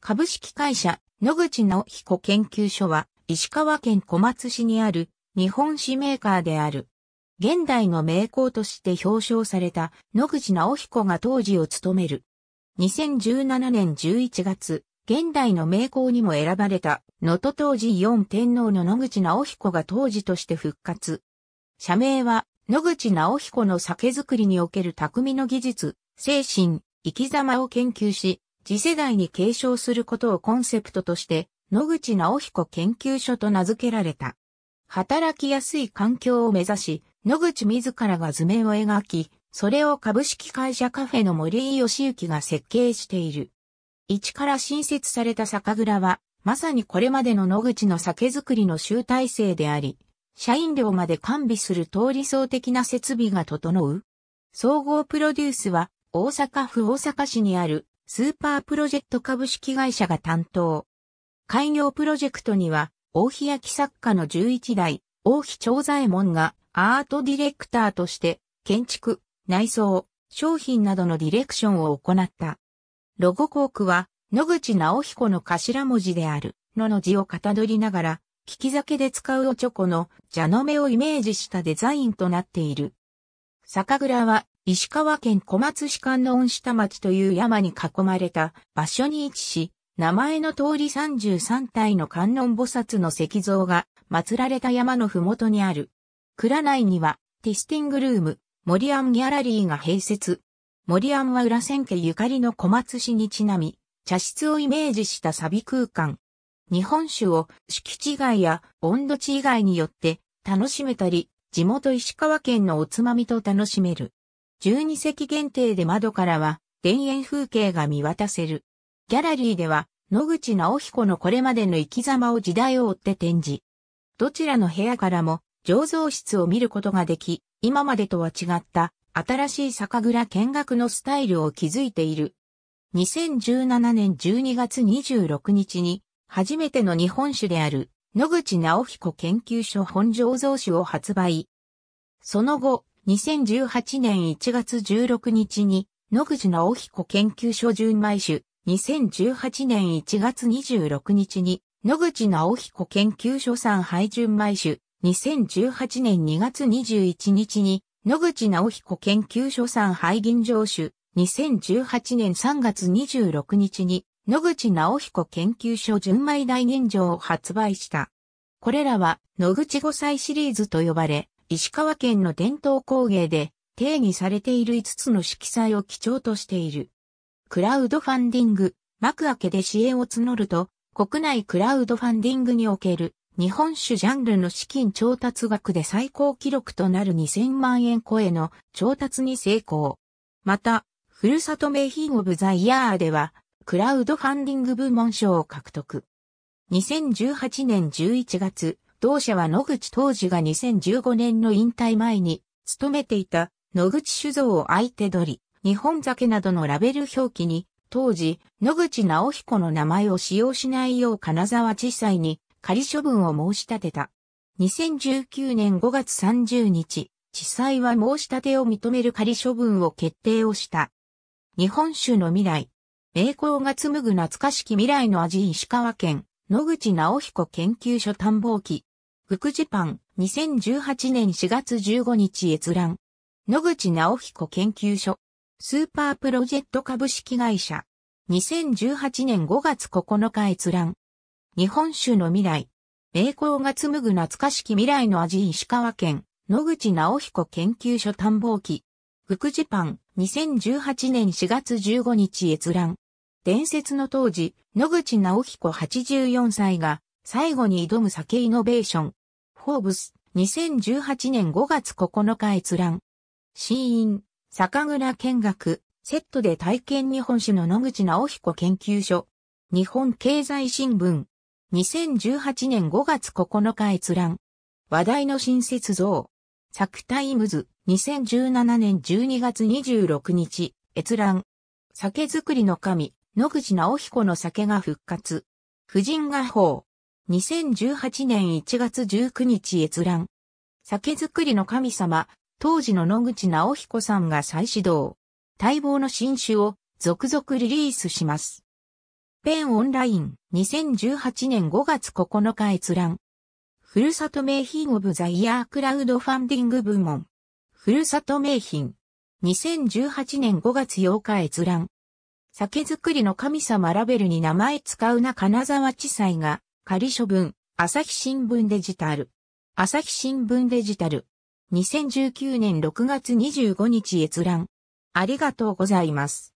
株式会社野口直彦研究所は石川県小松市にある日本史メーカーである。現代の名工として表彰された野口直彦が当時を務める。2017年11月、現代の名工にも選ばれた能登当時4天皇の野口直彦が当時として復活。社名は野口直彦の酒造りにおける匠の技術、精神、生き様を研究し、次世代に継承することをコンセプトとして、野口直彦研究所と名付けられた。働きやすい環境を目指し、野口自らが図面を描き、それを株式会社カフェの森井義行が設計している。一から新設された酒蔵は、まさにこれまでの野口の酒造りの集大成であり、社員寮まで完備する通理想的な設備が整う。総合プロデュースは、大阪府大阪市にあるスーパープロジェクト株式会社が担当。開業プロジェクトには、大日焼作家の11代、大日長左衛門がアートディレクターとして、建築、内装、商品などのディレクションを行った。ロゴコークは、野口直彦の頭文字である、のの字をかたどりながら、聞き酒で使うおちょこの、蛇の目をイメージしたデザインとなっている。酒蔵は、石川県小松市観音下町という山に囲まれた場所に位置し、名前の通り33体の観音菩薩の石像が祀られた山のふもとにある。蔵内にはティスティングルーム、モリアンギャラリーが併設。モリアンは裏千家ゆかりの小松市にちなみ、茶室をイメージしたサビ空間。日本酒を敷地外や温度地以外によって楽しめたり、地元石川県のおつまみと楽しめる。12席限定で窓からは田園風景が見渡せる。ギャラリーでは野口直彦のこれまでの生き様を時代を追って展示。どちらの部屋からも醸造室を見ることができ、今までとは違った新しい酒蔵見学のスタイルを築いている。2017年12月26日に初めての日本酒である野口直彦研究所本醸造酒を発売。その後、2018年1月16日に、野口直彦研究所純米酒、2018年1月26日に、野口直彦研究所産廃純米酒、2018年2月21日に、野口直彦研究所産廃銀醸酒、2018年3月26日に、野口直彦研究所純米大吟醸を発売した。これらは、野口5歳シリーズと呼ばれ、石川県の伝統工芸で定義されている5つの色彩を基調としている。クラウドファンディング、幕開けで支援を募ると、国内クラウドファンディングにおける日本酒ジャンルの資金調達額で最高記録となる2000万円超えの調達に成功。また、ふるさと名品オブザイヤーでは、クラウドファンディング部門賞を獲得。2018年11月、同社は野口当時が2015年の引退前に、勤めていた野口酒造を相手取り、日本酒などのラベル表記に、当時、野口直彦の名前を使用しないよう金沢地裁に仮処分を申し立てた。2019年5月30日、地裁は申し立てを認める仮処分を決定をした。日本酒の未来。栄光が紡ぐ懐かしき未来の味石川県、野口直彦研究所探訪記。グクジパン、2018年4月15日閲覧。野口直彦研究所。スーパープロジェクト株式会社。2018年5月9日閲覧。日本酒の未来。栄光が紡ぐ懐かしき未来の味石川県、野口直彦研究所探訪記。福ジパン、2018年4月15日閲覧。伝説の当時、野口直彦84歳が、最後に挑む酒イノベーション、フォーブス、2018年5月9日閲覧。死因、酒蔵見学、セットで体験日本史の野口直彦研究所。日本経済新聞。2018年5月9日閲覧。話題の新設像。作タイムズ。2017年12月26日。閲覧。酒造りの神、野口直彦の酒が復活。婦人画報。2018年1月19日閲覧。酒造りの神様、当時の野口直彦さんが再始動。待望の新種を続々リリースします。ペンオンライン2018年5月9日閲覧。ふるさと名品オブザイヤークラウドファンディング部門。ふるさと名品。2018年5月8日閲覧。酒造りの神様ラベルに名前使うな金沢地裁が仮処分、朝日新聞デジタル。朝日新聞デジタル。2019年6月25日閲覧。ありがとうございます。